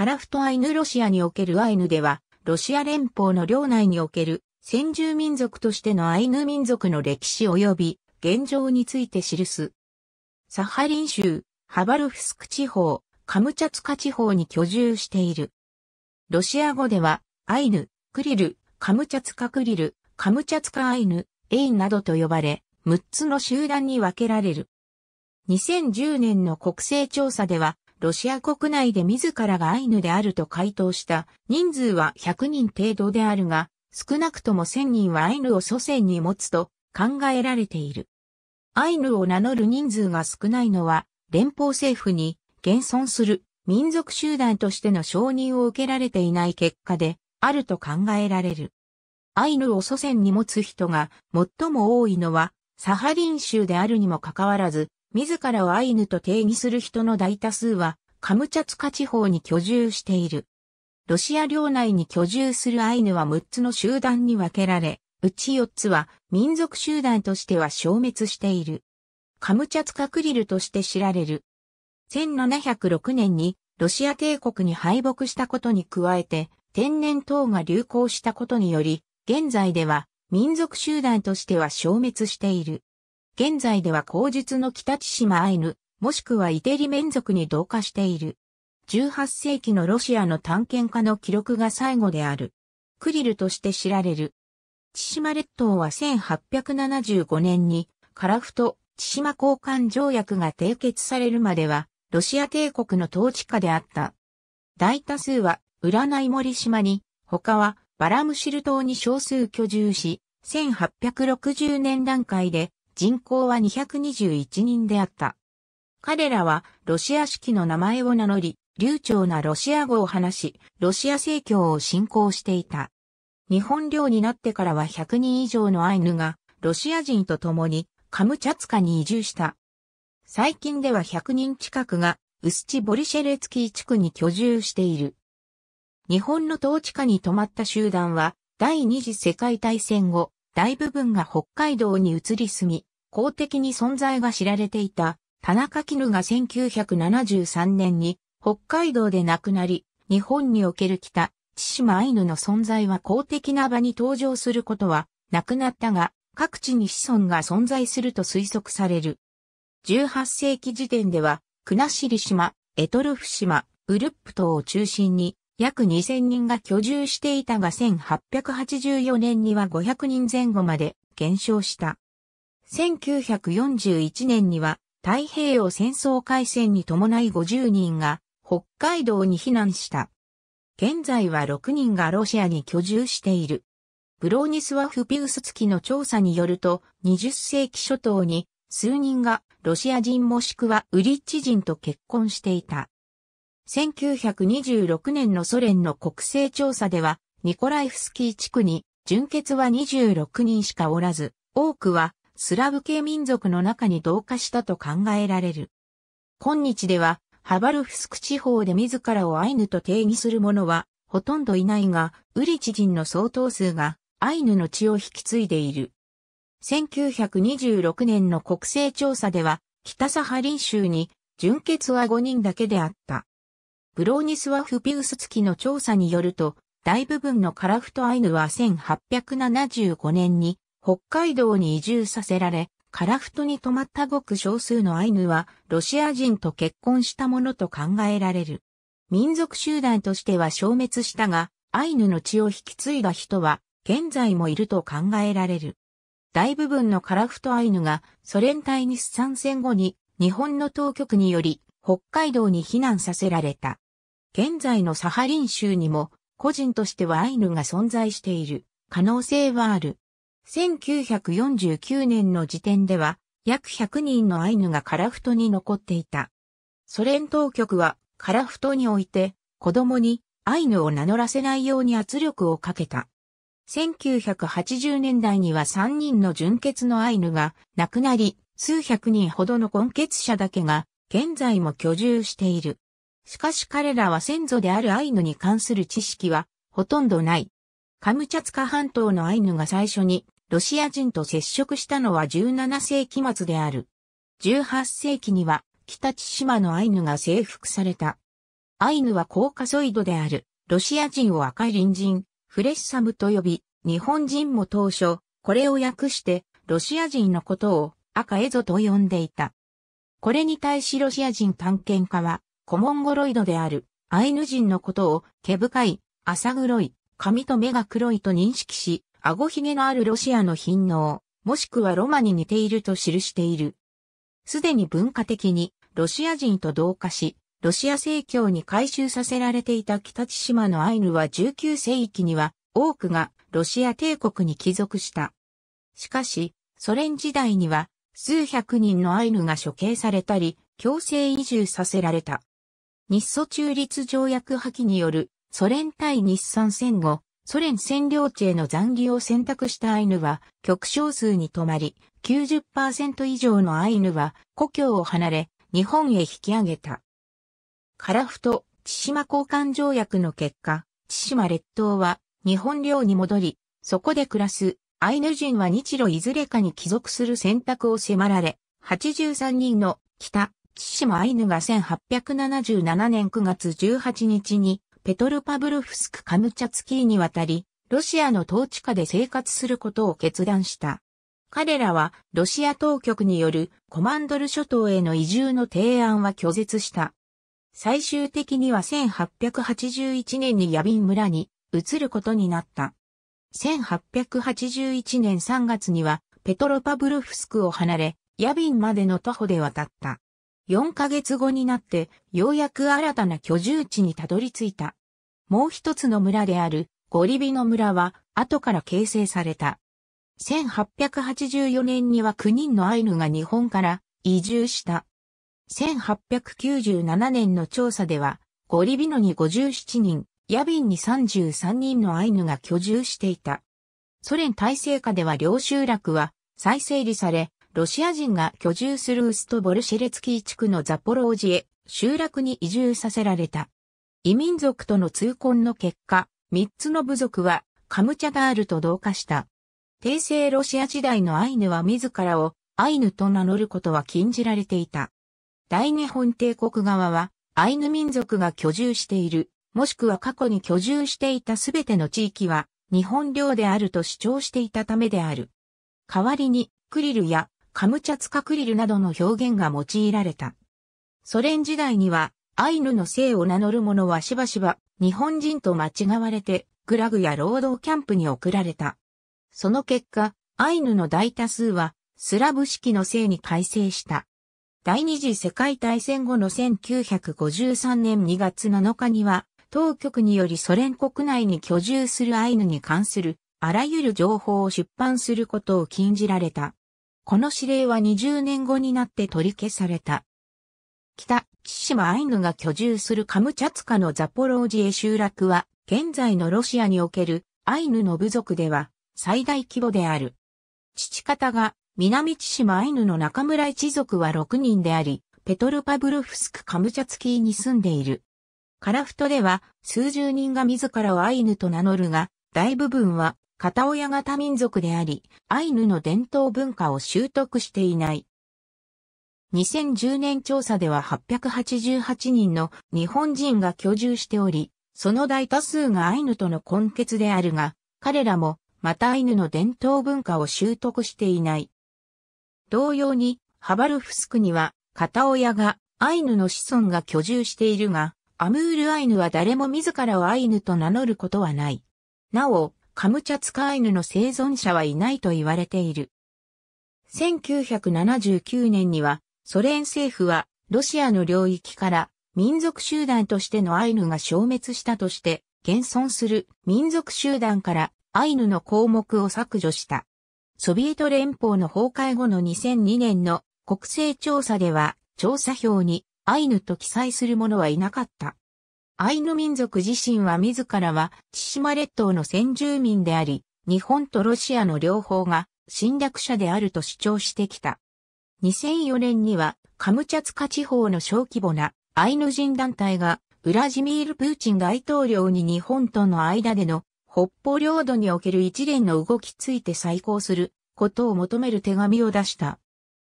カラフトアイヌロシアにおけるアイヌでは、ロシア連邦の領内における先住民族としてのアイヌ民族の歴史及び現状について記す。サハリン州、ハバルフスク地方、カムチャツカ地方に居住している。ロシア語では、アイヌ、クリル、カムチャツカクリル、カムチャツカアイヌ、エインなどと呼ばれ、6つの集団に分けられる。2010年の国勢調査では、ロシア国内で自らがアイヌであると回答した人数は100人程度であるが、少なくとも1000人はアイヌを祖先に持つと考えられている。アイヌを名乗る人数が少ないのは、連邦政府に現存する民族集団としての承認を受けられていない結果であると考えられる。アイヌを祖先に持つ人が最も多いのはサハリン州であるにもかかわらず、自らをアイヌと定義する人の大多数は、カムチャツカ地方に居住している。ロシア領内に居住するアイヌは6つの集団に分けられ、うち4つは民族集団としては消滅している。カムチャツカクリルとして知られる。1706年にロシア帝国に敗北したことに加えて、天然痘が流行したことにより、現在では民族集団としては消滅している。現在では口述の北千島アイヌ、もしくはイテリ面族に同化している。18世紀のロシアの探検家の記録が最後である。クリルとして知られる。千島列島は1875年に、カラフト、千島交換条約が締結されるまでは、ロシア帝国の統治下であった。大多数は、占い森島に、他は、バラムシル島に少数居住し、1860年段階で、人口は221人であった。彼らはロシア式の名前を名乗り、流暢なロシア語を話し、ロシア正教を信仰していた。日本領になってからは100人以上のアイヌが、ロシア人と共にカムチャツカに移住した。最近では100人近くが、ウスチ・ボリシェレツキー地区に居住している。日本の統治下に泊まった集団は、第二次世界大戦後、大部分が北海道に移り住み、公的に存在が知られていた田中絹が1973年に北海道で亡くなり、日本における北、千島アイヌの存在は公的な場に登場することはなくなったが、各地に子孫が存在すると推測される。18世紀時点では、国後島、エトルフ島、ウルップ島を中心に約2000人が居住していたが1884年には500人前後まで減少した。1941年には太平洋戦争開戦に伴い50人が北海道に避難した。現在は6人がロシアに居住している。ブローニスワフ・ピウスツキの調査によると、20世紀初頭に数人がロシア人もしくはウリッチ人と結婚していた。1926年のソ連の国勢調査では、ニコライフスキー地区に純血は26人しかおらず、多くはスラブ系民族の中に同化したと考えられる。今日では、ハバルフスク地方で自らをアイヌと定義する者は、ほとんどいないが、ウリチ人の相当数が、アイヌの血を引き継いでいる。1926年の国勢調査では、北サハリン州に、純血は5人だけであった。ブローニスワフピウス付きの調査によると、大部分のカラフトアイヌは1875年に北海道に移住させられ、カラフトに泊まったごく少数のアイヌは、ロシア人と結婚したものと考えられる。民族集団としては消滅したが、アイヌの血を引き継いだ人は、現在もいると考えられる。大部分のカラフトアイヌが、ソ連隊に参戦後に、日本の当局により、北海道に避難させられた。現在のサハリン州にも、個人としてはアイヌが存在している可能性はある。1949年の時点では、約100人のアイヌがカラフトに残っていた。ソ連当局は、カラフトにおいて、子供にアイヌを名乗らせないように圧力をかけた。1980年代には3人の純血のアイヌが亡くなり、数百人ほどの根血者だけが現在も居住している。しかし彼らは先祖であるアイヌに関する知識はほとんどない。カムチャツカ半島のアイヌが最初にロシア人と接触したのは17世紀末である。18世紀には北千島のアイヌが征服された。アイヌはコーカソイドであるロシア人を赤い隣人、フレッサムと呼び、日本人も当初、これを訳してロシア人のことを赤エゾと呼んでいた。これに対しロシア人探検家は、コモンゴロイドであるアイヌ人のことを毛深い、浅黒い、髪と目が黒いと認識し、顎ひげのあるロシアの貧能、もしくはロマに似ていると記している。すでに文化的にロシア人と同化し、ロシア正教に改修させられていた北千島のアイヌは19世紀には多くがロシア帝国に帰属した。しかし、ソ連時代には数百人のアイヌが処刑されたり、強制移住させられた。日ソ中立条約破棄によるソ連対日産戦後、ソ連占領地への残儀を選択したアイヌは極少数に止まり、90%以上のアイヌは故郷を離れ、日本へ引き上げた。カラフト、千島交換条約の結果、千島列島は日本領に戻り、そこで暮らすアイヌ人は日露いずれかに帰属する選択を迫られ、83人の北、千島アイヌが1877年9月18日にペトルパブルフスク・カムチャツキーに渡り、ロシアの統治下で生活することを決断した。彼らは、ロシア当局によるコマンドル諸島への移住の提案は拒絶した。最終的には1881年にヤビン村に移ることになった。1881年3月には、ペトロパブルフスクを離れ、ヤビンまでの徒歩で渡った。4ヶ月後になって、ようやく新たな居住地にたどり着いた。もう一つの村である、ゴリビの村は、後から形成された。1884年には9人のアイヌが日本から移住した。1897年の調査では、ゴリビノに57人、ヤビンに33人のアイヌが居住していた。ソ連体制下では両集落は再整理され、ロシア人が居住するウストボルシェレツキー地区のザポロージエ、集落に移住させられた。異民族との痛恨の結果、三つの部族はカムチャガールと同化した。帝政ロシア時代のアイヌは自らをアイヌと名乗ることは禁じられていた。大日本帝国側はアイヌ民族が居住している、もしくは過去に居住していたすべての地域は日本領であると主張していたためである。代わりにクリルやカムチャツカクリルなどの表現が用いられた。ソ連時代には、アイヌの姓を名乗る者はしばしば日本人と間違われて、グラグや労働キャンプに送られた。その結果、アイヌの大多数は、スラブ式の姓に改正した。第二次世界大戦後の1953年2月7日には、当局によりソ連国内に居住するアイヌに関するあらゆる情報を出版することを禁じられた。この指令は20年後になって取り消された。北、千島アイヌが居住するカムチャツカのザポロージエ集落は、現在のロシアにおけるアイヌの部族では最大規模である。父方が南千島アイヌの中村一族は6人であり、ペトルパブルフスクカムチャツキーに住んでいる。カラフトでは数十人が自らをアイヌと名乗るが、大部分は片親型民族であり、アイヌの伝統文化を習得していない。2010年調査では888人の日本人が居住しており、その大多数がアイヌとの根血であるが、彼らもまたアイヌの伝統文化を習得していない。同様に、ハバルフスクには片親がアイヌの子孫が居住しているが、アムールアイヌは誰も自らをアイヌと名乗ることはない。なお、カムチャツカアイヌの生存者はいないと言われている。1979年には、ソ連政府は、ロシアの領域から民族集団としてのアイヌが消滅したとして、現存する民族集団からアイヌの項目を削除した。ソビエト連邦の崩壊後の2002年の国勢調査では、調査票にアイヌと記載するものはいなかった。アイヌ民族自身は自らは千島列島の先住民であり、日本とロシアの両方が侵略者であると主張してきた。2004年にはカムチャツカ地方の小規模なアイヌ人団体がウラジミール・プーチン大統領に日本との間での北方領土における一連の動きついて再考することを求める手紙を出した。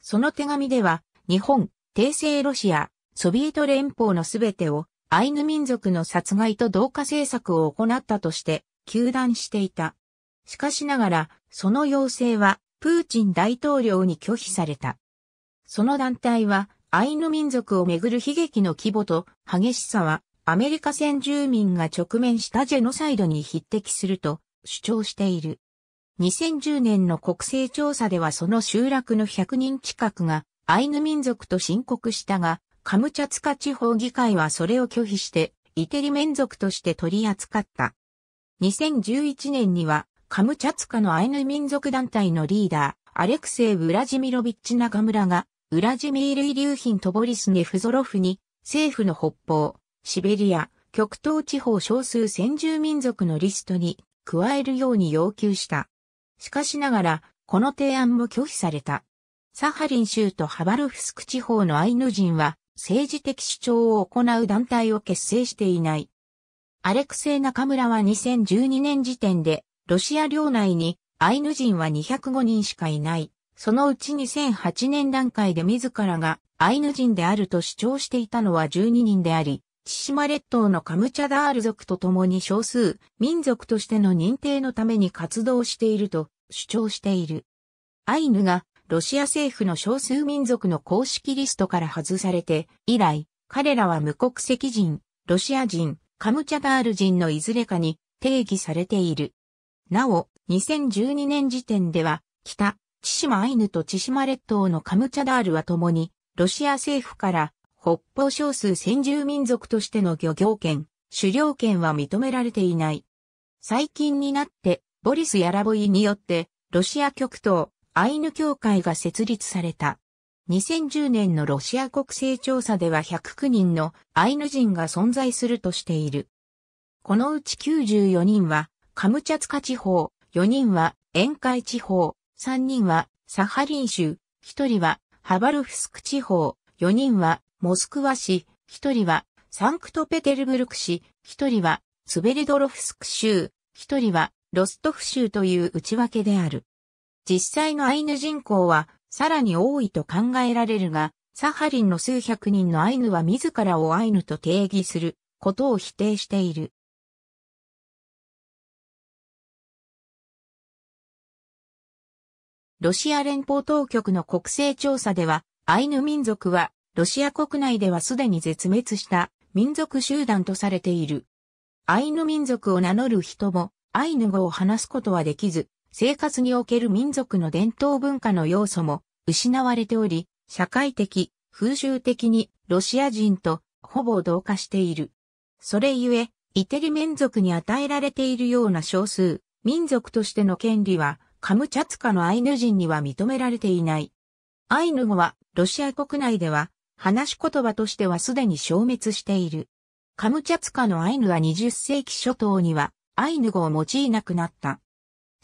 その手紙では日本、帝政ロシア、ソビエト連邦のすべてをアイヌ民族の殺害と同化政策を行ったとして、求断していた。しかしながら、その要請は、プーチン大統領に拒否された。その団体は、アイヌ民族をめぐる悲劇の規模と激しさは、アメリカ先住民が直面したジェノサイドに匹敵すると主張している。2010年の国勢調査ではその集落の100人近くがアイヌ民族と申告したが、カムチャツカ地方議会はそれを拒否して、イテリ民族として取り扱った。2011年には、カムチャツカのアイヌ民族団体のリーダー、アレクセイ・ウラジミロビッチ・中村が、ウラジミール・イリューヒントボリス・ネフゾロフに、政府の北方、シベリア、極東地方少数先住民族のリストに加えるように要求した。しかしながら、この提案も拒否された。サハリン州とハバロフスク地方のアイヌ人は、政治的主張を行う団体を結成していない。アレクセイ・中村は2012年時点で、ロシア領内にアイヌ人は205人しかいない。そのうち2008年段階で自らがアイヌ人であると主張していたのは12人であり、千島列島のカムチャダール族と共に少数民族としての認定のために活動していると主張している。アイヌがロシア政府の少数民族の公式リストから外されて、以来、彼らは無国籍人、ロシア人、カムチャダール人のいずれかに定義されている。なお、2012年時点では、北、千島アイヌと千島列島のカムチャダールは共に、ロシア政府から北方少数先住民族としての漁業権、狩猟権は認められていない。最近になって、ボリス・ヤラボイによって、ロシア極東、アイヌ協会が設立された。2010年のロシア国勢調査では109人のアイヌ人が存在するとしている。このうち94人はカムチャツカ地方、4人は沿海地方、3人はサハリン州、1人はハバルフスク地方、4人はモスクワ市、1人はサンクトペテルブルク市、1人はスベルドロフスク州、1人はロストフ州という内訳である。実際のアイヌ人口はさらに多いと考えられるが、サハリンの数百人のアイヌは自らをアイヌと定義することを否定している。ロシア連邦当局の国勢調査では、アイヌ民族は、ロシア国内ではすでに絶滅した民族集団とされている。アイヌ民族を名乗る人も、アイヌ語を話すことはできず、生活における民族の伝統文化の要素も失われており、社会的、風習的にロシア人とほぼ同化している。それゆえ、イテリ民族に与えられているような少数、民族としての権利は、カムチャツカのアイヌ人には認められていない。アイヌ語は、ロシア国内では、話し言葉としてはすでに消滅している。カムチャツカのアイヌは20世紀初頭には、アイヌ語を用いなくなった。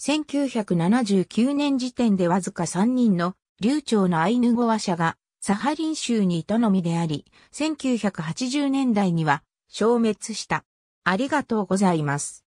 1979年時点でわずか3人の流暢なアイヌ語話者がサハリン州にいたのみであり、1980年代には消滅した。ありがとうございます。